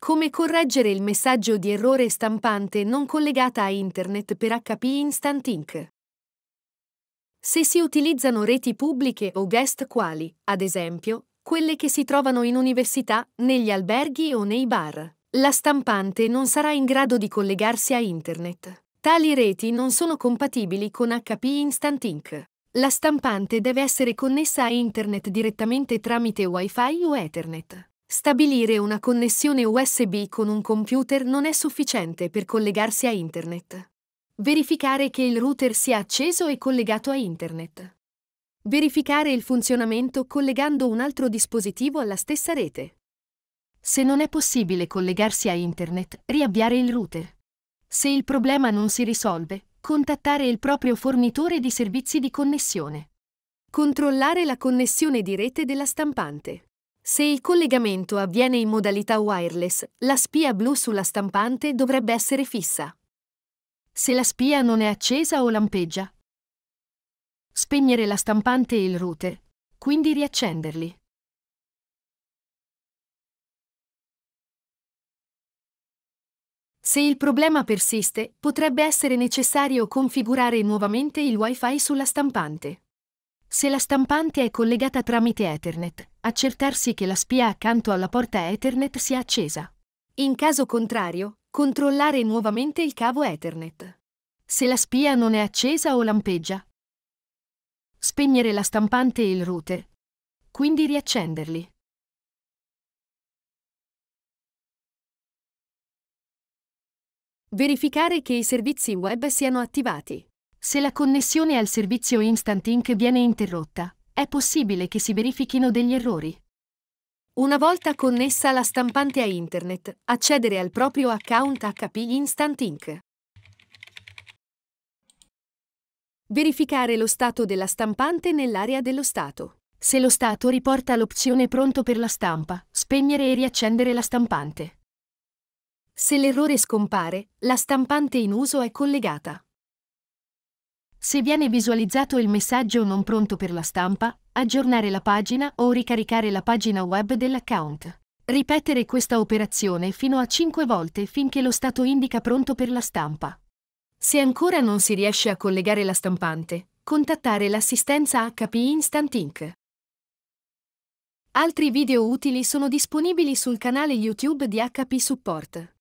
Come correggere il messaggio di errore stampante non collegata a Internet per HP Instant Inc. Se si utilizzano reti pubbliche o guest quali, ad esempio, quelle che si trovano in università, negli alberghi o nei bar, la stampante non sarà in grado di collegarsi a Internet. Tali reti non sono compatibili con HP Instant Inc. La stampante deve essere connessa a Internet direttamente tramite Wi-Fi o Ethernet. Stabilire una connessione USB con un computer non è sufficiente per collegarsi a Internet. Verificare che il router sia acceso e collegato a Internet. Verificare il funzionamento collegando un altro dispositivo alla stessa rete. Se non è possibile collegarsi a Internet, riavviare il router. Se il problema non si risolve, contattare il proprio fornitore di servizi di connessione. Controllare la connessione di rete della stampante. Se il collegamento avviene in modalità wireless, la spia blu sulla stampante dovrebbe essere fissa. Se la spia non è accesa o lampeggia, spegnere la stampante e il router, quindi riaccenderli. Se il problema persiste, potrebbe essere necessario configurare nuovamente il Wi-Fi sulla stampante. Se la stampante è collegata tramite Ethernet, accertarsi che la spia accanto alla porta Ethernet sia accesa. In caso contrario, controllare nuovamente il cavo Ethernet. Se la spia non è accesa o lampeggia. Spegnere la stampante e il router. Quindi riaccenderli. Verificare che i servizi web siano attivati. Se la connessione al servizio Instant Ink viene interrotta, è possibile che si verifichino degli errori. Una volta connessa la stampante a internet, accedere al proprio account HP Instant Inc. Verificare lo stato della stampante nell'area dello Stato. Se lo Stato riporta l'opzione pronto per la stampa, spegnere e riaccendere la stampante. Se l'errore scompare, la stampante in uso è collegata. Se viene visualizzato il messaggio non pronto per la stampa, aggiornare la pagina o ricaricare la pagina web dell'account. Ripetere questa operazione fino a 5 volte finché lo stato indica pronto per la stampa. Se ancora non si riesce a collegare la stampante, contattare l'assistenza HP Instant Inc. Altri video utili sono disponibili sul canale YouTube di HP Support.